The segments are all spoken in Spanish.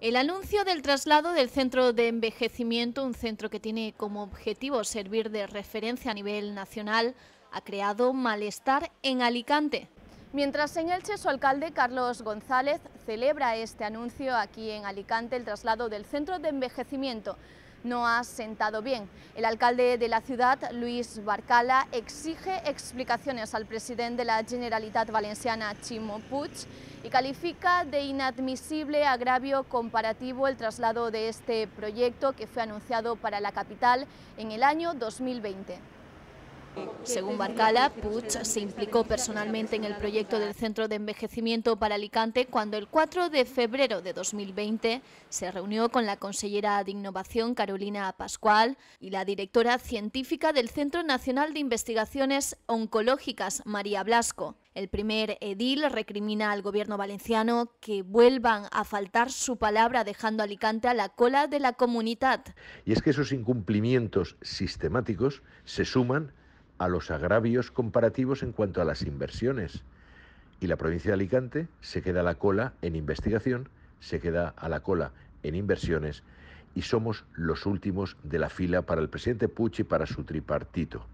El anuncio del traslado del centro de envejecimiento, un centro que tiene como objetivo servir de referencia a nivel nacional, ha creado malestar en Alicante. Mientras en Elche su alcalde Carlos González celebra este anuncio aquí en Alicante, el traslado del centro de envejecimiento no ha sentado bien. El alcalde de la ciudad, Luis Barcala, exige explicaciones al presidente de la Generalitat Valenciana, Chimo Puig, y califica de inadmisible agravio comparativo el traslado de este proyecto que fue anunciado para la capital en el año 2020. Según Barcala, Puig se implicó personalmente en el proyecto del Centro de Envejecimiento para Alicante cuando el 4 de febrero de 2020 se reunió con la consellera de Innovación Carolina Pascual y la directora científica del Centro Nacional de Investigaciones Oncológicas María Blasco. El primer edil recrimina al gobierno valenciano que vuelvan a faltar su palabra dejando Alicante a la cola de la comunidad. Y es que esos incumplimientos sistemáticos se suman a los agravios comparativos en cuanto a las inversiones. Y la provincia de Alicante se queda a la cola en investigación, se queda a la cola en inversiones y somos los últimos de la fila para el presidente Puig y para su tripartito.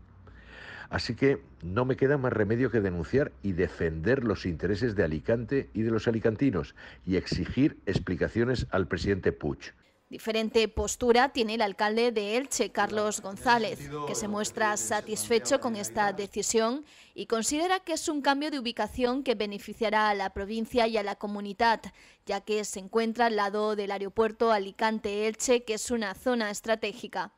Así que no me queda más remedio que denunciar y defender los intereses de Alicante y de los alicantinos y exigir explicaciones al presidente Puig. Diferente postura tiene el alcalde de Elche, Carlos González, que se muestra satisfecho con esta decisión y considera que es un cambio de ubicación que beneficiará a la provincia y a la comunidad, ya que se encuentra al lado del aeropuerto Alicante-Elche, que es una zona estratégica.